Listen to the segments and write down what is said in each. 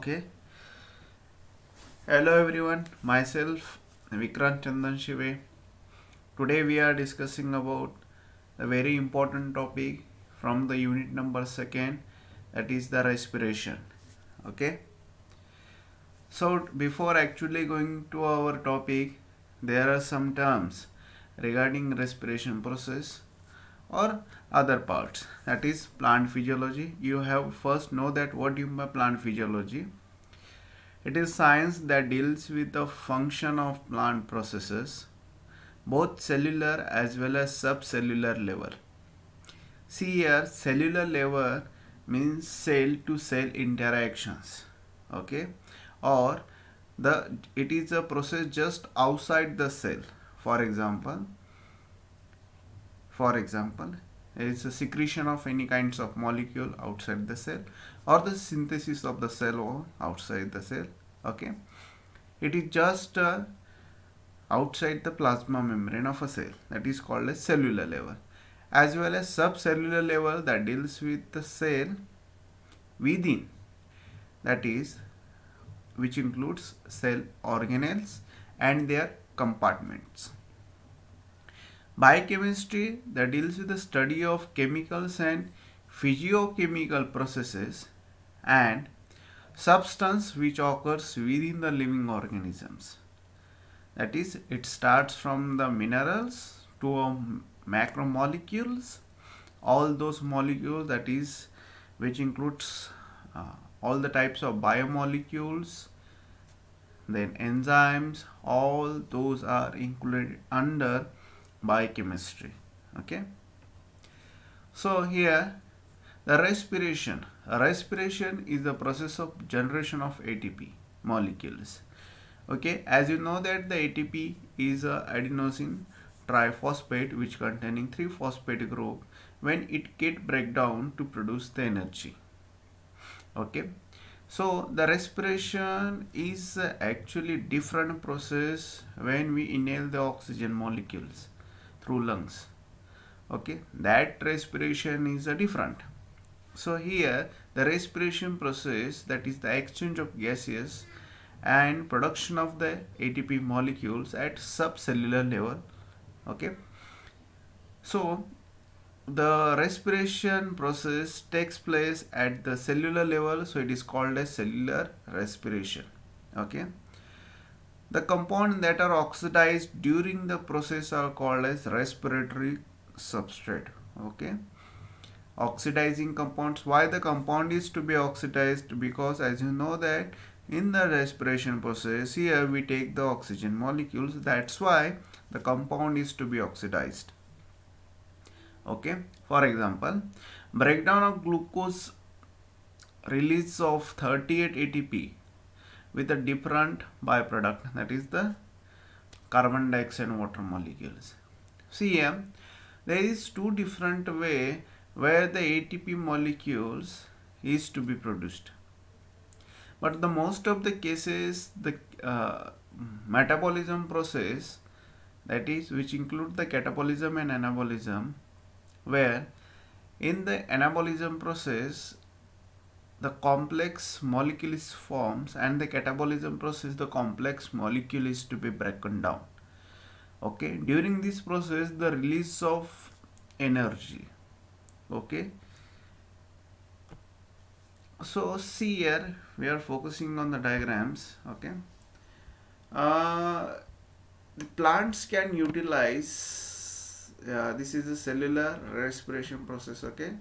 okay hello everyone myself Vikrant Chandan Shive today we are discussing about a very important topic from the unit number second that is the respiration okay so before actually going to our topic there are some terms regarding respiration process or other parts that is plant physiology you have first know that what you mean by plant physiology it is science that deals with the function of plant processes both cellular as well as subcellular level see here cellular level means cell to cell interactions okay or the it is a process just outside the cell for example for example there is a secretion of any kinds of molecule outside the cell or the synthesis of the cell wall outside the cell. Okay. It is just uh, outside the plasma membrane of a cell that is called a cellular level as well as subcellular level that deals with the cell within that is which includes cell organelles and their compartments. Biochemistry that deals with the study of chemicals and physiochemical processes and substance which occurs within the living organisms. That is, it starts from the minerals to um, macromolecules, all those molecules that is which includes uh, all the types of biomolecules, then enzymes, all those are included under biochemistry okay so here the respiration respiration is the process of generation of ATP molecules okay as you know that the ATP is a adenosine triphosphate which containing three phosphate group when it get breakdown to produce the energy okay so the respiration is actually different process when we inhale the oxygen molecules through lungs okay that respiration is a different so here the respiration process that is the exchange of gases and production of the ATP molecules at subcellular level okay so the respiration process takes place at the cellular level so it is called a cellular respiration okay the compound that are oxidized during the process are called as respiratory substrate. Okay. Oxidizing compounds. Why the compound is to be oxidized? Because as you know that in the respiration process here we take the oxygen molecules. That's why the compound is to be oxidized. Okay. For example, breakdown of glucose release of 38 ATP with a different byproduct that is the carbon dioxide water molecules. See here, there is two different way where the ATP molecules is to be produced. But the most of the cases, the uh, metabolism process that is which include the catabolism and anabolism where in the anabolism process the complex molecule is formed and the catabolism process the complex molecule is to be broken down okay during this process the release of energy okay so see here we are focusing on the diagrams okay uh, the plants can utilize uh, this is a cellular respiration process okay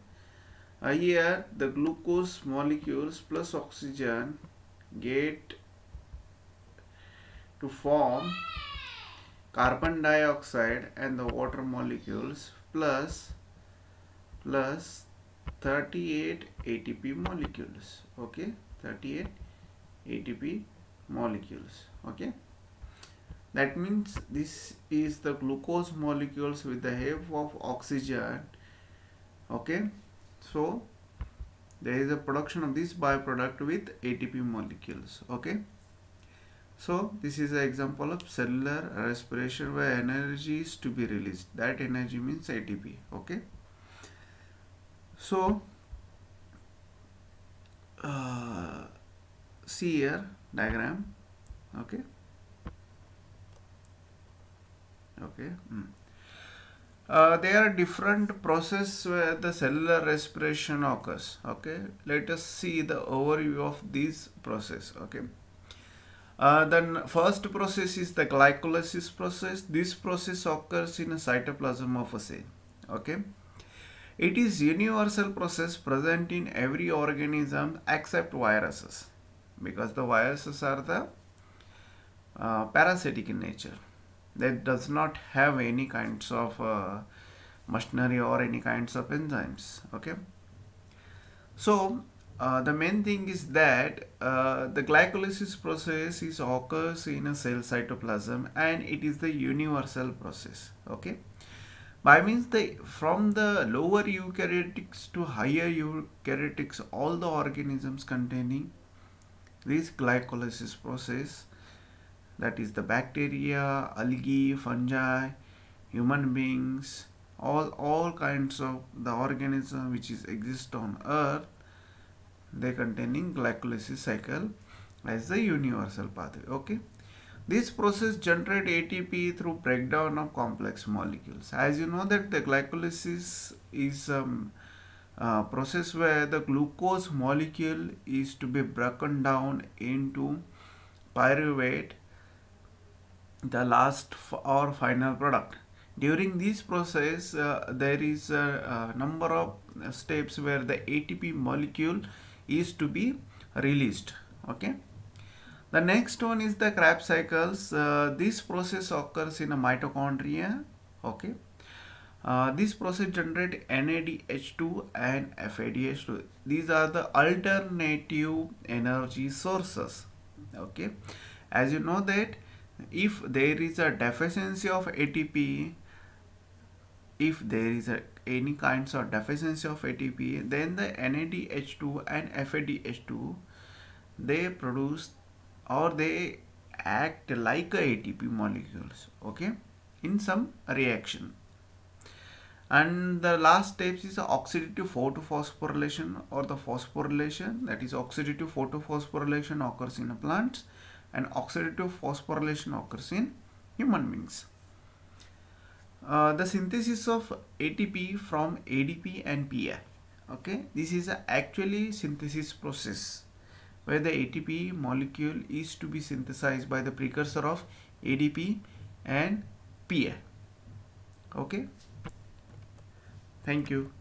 here the glucose molecules plus oxygen get to form carbon dioxide and the water molecules plus plus 38 ATP molecules okay 38 ATP molecules okay that means this is the glucose molecules with the help of oxygen okay so there is a production of this byproduct with ATP molecules okay so this is an example of cellular respiration where energy is to be released that energy means ATP okay so uh, see here diagram okay okay mm uh, there are different process where the cellular respiration occurs okay let us see the overview of these process okay uh, then first process is the glycolysis process this process occurs in a cytoplasm of a cell okay it is universal process present in every organism except viruses because the viruses are the uh, parasitic in nature that does not have any kinds of uh, machinery or any kinds of enzymes okay so uh, the main thing is that uh, the glycolysis process is occurs in a cell cytoplasm and it is the universal process okay by means the from the lower eukaryotics to higher eukaryotics all the organisms containing this glycolysis process that is the bacteria, algae, fungi, human beings, all, all kinds of the organism which is exist on earth, they containing glycolysis cycle as the universal pathway. Okay. This process generate ATP through breakdown of complex molecules. As you know that the glycolysis is um, uh, process where the glucose molecule is to be broken down into pyruvate the last or final product during this process uh, there is a, a, number of steps where the ATP molecule is to be released okay the next one is the Krebs cycles uh, this process occurs in a mitochondria okay uh, this process generate NADH2 and FADH2 these are the alternative energy sources okay as you know that if there is a deficiency of ATP if there is a, any kinds of deficiency of ATP then the NADH2 and FADH2 they produce or they act like ATP molecules okay in some reaction and the last steps is oxidative photophosphorylation or the phosphorylation that is oxidative photophosphorylation occurs in plants and oxidative phosphorylation occurs in human beings. Uh, the synthesis of ATP from ADP and PI. Okay, this is actually synthesis process where the ATP molecule is to be synthesized by the precursor of ADP and PI. Okay, thank you.